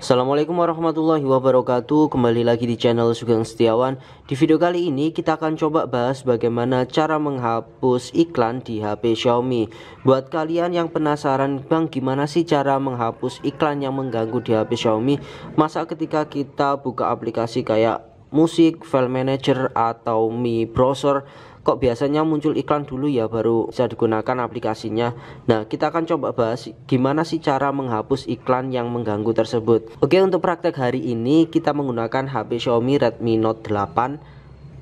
Assalamualaikum warahmatullahi wabarakatuh Kembali lagi di channel Sugeng Setiawan Di video kali ini kita akan coba bahas bagaimana cara menghapus iklan di HP Xiaomi Buat kalian yang penasaran bang gimana sih cara menghapus iklan yang mengganggu di HP Xiaomi Masa ketika kita buka aplikasi kayak musik, file manager atau mi browser kok biasanya muncul iklan dulu ya baru bisa digunakan aplikasinya nah kita akan coba bahas gimana sih cara menghapus iklan yang mengganggu tersebut oke untuk praktek hari ini kita menggunakan HP Xiaomi Redmi Note 8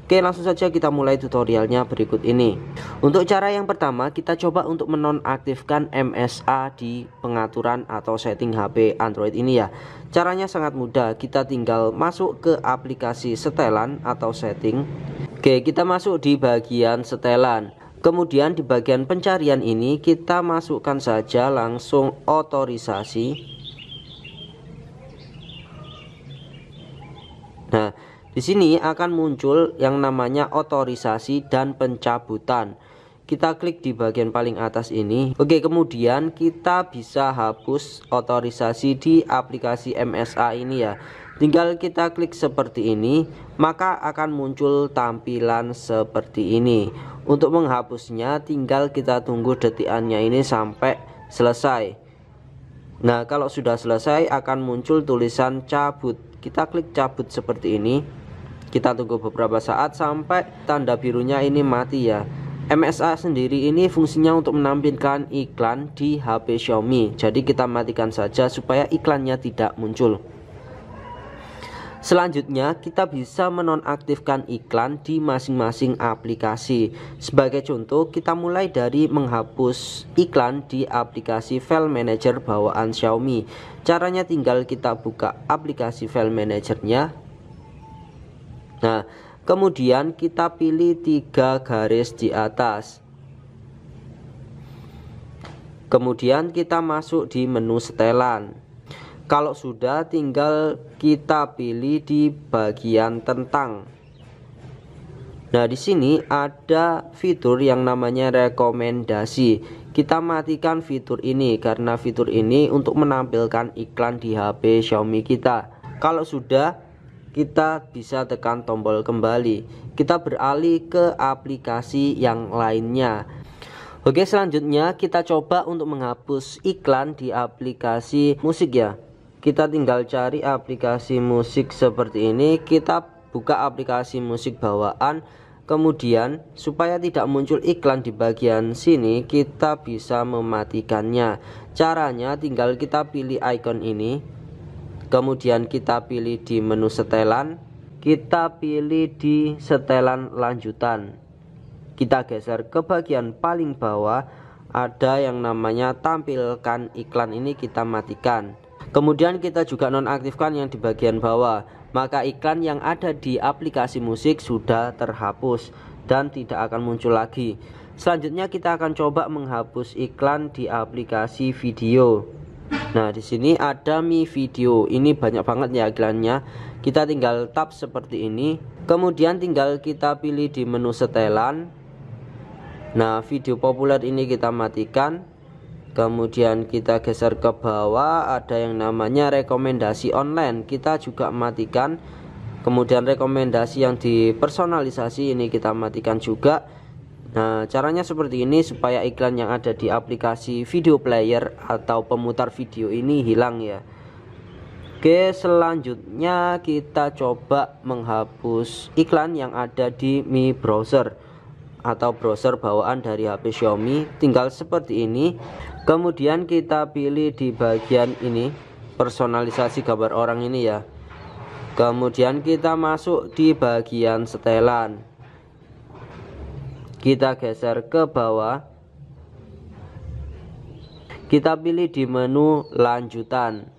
Oke langsung saja kita mulai tutorialnya berikut ini Untuk cara yang pertama kita coba untuk menonaktifkan MSA di pengaturan atau setting HP Android ini ya Caranya sangat mudah kita tinggal masuk ke aplikasi setelan atau setting Oke, kita masuk di bagian setelan. Kemudian di bagian pencarian ini kita masukkan saja langsung otorisasi. Nah, di sini akan muncul yang namanya otorisasi dan pencabutan. Kita klik di bagian paling atas ini. Oke, kemudian kita bisa hapus otorisasi di aplikasi MSA ini ya. Tinggal kita klik seperti ini, maka akan muncul tampilan seperti ini. Untuk menghapusnya, tinggal kita tunggu detikannya ini sampai selesai. Nah, kalau sudah selesai akan muncul tulisan cabut. Kita klik cabut seperti ini. Kita tunggu beberapa saat sampai tanda birunya ini mati ya. MSA sendiri ini fungsinya untuk menampilkan iklan di HP Xiaomi. Jadi kita matikan saja supaya iklannya tidak muncul. Selanjutnya, kita bisa menonaktifkan iklan di masing-masing aplikasi. Sebagai contoh, kita mulai dari menghapus iklan di aplikasi File Manager bawaan Xiaomi. Caranya tinggal kita buka aplikasi File Managernya. Nah, kemudian kita pilih tiga garis di atas. Kemudian kita masuk di menu setelan. Kalau sudah tinggal kita pilih di bagian tentang. Nah, di sini ada fitur yang namanya rekomendasi. Kita matikan fitur ini karena fitur ini untuk menampilkan iklan di HP Xiaomi kita. Kalau sudah kita bisa tekan tombol kembali. Kita beralih ke aplikasi yang lainnya. Oke, selanjutnya kita coba untuk menghapus iklan di aplikasi musik ya kita tinggal cari aplikasi musik seperti ini kita buka aplikasi musik bawaan kemudian supaya tidak muncul iklan di bagian sini kita bisa mematikannya caranya tinggal kita pilih icon ini kemudian kita pilih di menu setelan kita pilih di setelan lanjutan kita geser ke bagian paling bawah ada yang namanya tampilkan iklan ini kita matikan Kemudian kita juga nonaktifkan yang di bagian bawah, maka iklan yang ada di aplikasi musik sudah terhapus dan tidak akan muncul lagi. Selanjutnya kita akan coba menghapus iklan di aplikasi video. Nah, di sini ada Mi Video. Ini banyak banget ya iklannya. Kita tinggal tap seperti ini, kemudian tinggal kita pilih di menu setelan. Nah, video populer ini kita matikan kemudian kita geser ke bawah ada yang namanya rekomendasi online kita juga matikan kemudian rekomendasi yang dipersonalisasi ini kita matikan juga Nah, caranya seperti ini supaya iklan yang ada di aplikasi video player atau pemutar video ini hilang ya. Oke, selanjutnya kita coba menghapus iklan yang ada di Mi browser atau browser bawaan dari HP Xiaomi. Tinggal seperti ini kemudian kita pilih di bagian ini personalisasi gambar orang ini ya kemudian kita masuk di bagian setelan kita geser ke bawah kita pilih di menu lanjutan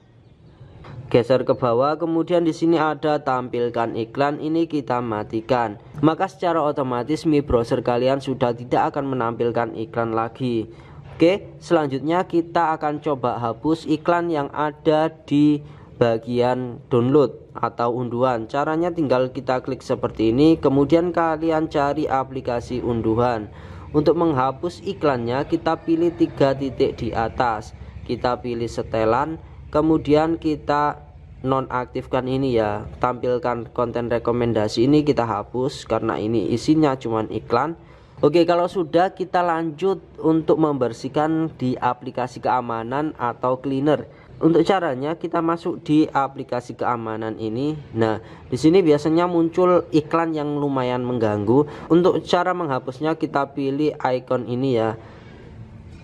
geser ke bawah kemudian di sini ada tampilkan iklan ini kita matikan maka secara otomatis mi browser kalian sudah tidak akan menampilkan iklan lagi Oke, selanjutnya kita akan coba hapus iklan yang ada di bagian download atau unduhan. Caranya tinggal kita klik seperti ini, kemudian kalian cari aplikasi unduhan. Untuk menghapus iklannya, kita pilih tiga titik di atas. Kita pilih setelan, kemudian kita nonaktifkan ini ya. Tampilkan konten rekomendasi ini kita hapus karena ini isinya cuman iklan Oke, kalau sudah kita lanjut untuk membersihkan di aplikasi keamanan atau cleaner. Untuk caranya kita masuk di aplikasi keamanan ini. Nah, di sini biasanya muncul iklan yang lumayan mengganggu. Untuk cara menghapusnya kita pilih icon ini ya.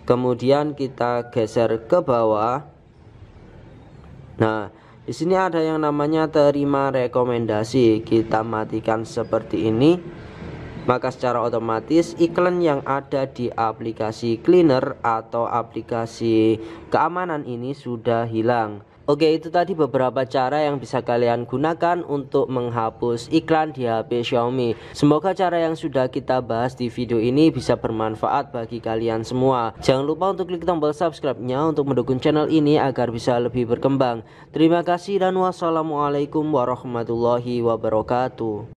Kemudian kita geser ke bawah. Nah, di sini ada yang namanya terima rekomendasi. Kita matikan seperti ini maka secara otomatis iklan yang ada di aplikasi cleaner atau aplikasi keamanan ini sudah hilang. Oke itu tadi beberapa cara yang bisa kalian gunakan untuk menghapus iklan di HP Xiaomi Semoga cara yang sudah kita bahas di video ini bisa bermanfaat bagi kalian semua Jangan lupa untuk klik tombol subscribe-nya untuk mendukung channel ini agar bisa lebih berkembang Terima kasih dan wassalamualaikum warahmatullahi wabarakatuh